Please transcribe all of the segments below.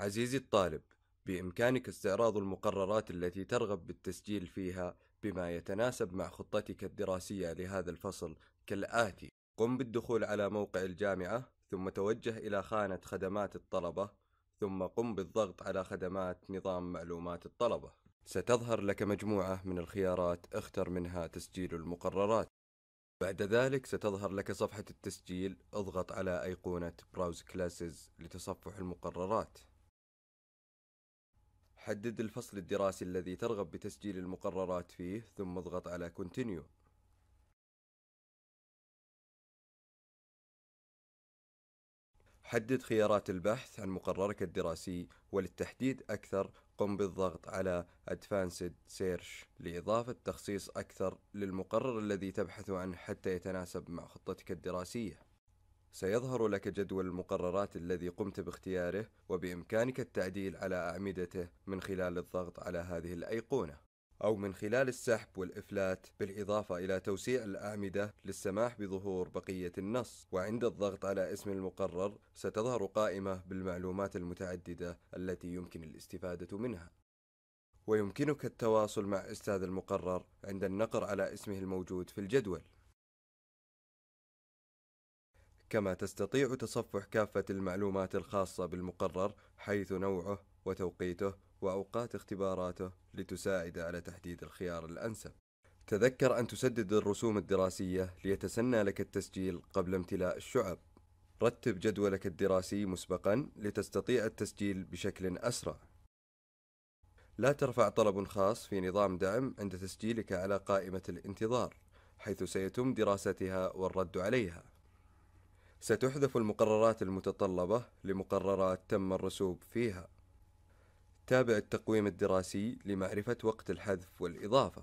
عزيزي الطالب بإمكانك استعراض المقررات التي ترغب بالتسجيل فيها بما يتناسب مع خطتك الدراسية لهذا الفصل كالآتي: قم بالدخول على موقع الجامعة، ثم توجه إلى خانة خدمات الطلبة، ثم قم بالضغط على خدمات نظام معلومات الطلبة. ستظهر لك مجموعة من الخيارات اختر منها تسجيل المقررات. بعد ذلك ستظهر لك صفحة التسجيل، اضغط على أيقونة براوز كلاسز لتصفح المقررات. حدد الفصل الدراسي الذي ترغب بتسجيل المقررات فيه ثم اضغط على Continue حدد خيارات البحث عن مقررك الدراسي وللتحديد أكثر قم بالضغط على Advanced Search لإضافة تخصيص أكثر للمقرر الذي تبحث عنه حتى يتناسب مع خطتك الدراسية سيظهر لك جدول المقررات الذي قمت باختياره وبإمكانك التعديل على أعمدته من خلال الضغط على هذه الأيقونة أو من خلال السحب والإفلات بالإضافة إلى توسيع الأعمدة للسماح بظهور بقية النص وعند الضغط على اسم المقرر ستظهر قائمة بالمعلومات المتعددة التي يمكن الاستفادة منها ويمكنك التواصل مع أستاذ المقرر عند النقر على اسمه الموجود في الجدول كما تستطيع تصفح كافة المعلومات الخاصة بالمقرر حيث نوعه وتوقيته وأوقات اختباراته لتساعد على تحديد الخيار الأنسب. تذكر أن تسدد الرسوم الدراسية ليتسنى لك التسجيل قبل امتلاء الشعب. رتب جدولك الدراسي مسبقا لتستطيع التسجيل بشكل أسرع. لا ترفع طلب خاص في نظام دعم عند تسجيلك على قائمة الانتظار، حيث سيتم دراستها والرد عليها. ستحذف المقررات المتطلبة لمقررات تم الرسوب فيها. تابع التقويم الدراسي لمعرفة وقت الحذف والإضافة.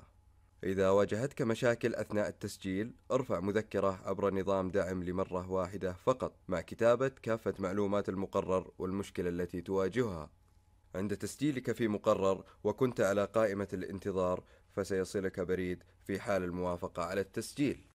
إذا واجهتك مشاكل أثناء التسجيل، ارفع مذكرة عبر نظام دعم لمرة واحدة فقط مع كتابة كافة معلومات المقرر والمشكلة التي تواجهها. عند تسجيلك في مقرر وكنت على قائمة الانتظار، فسيصلك بريد في حال الموافقة على التسجيل.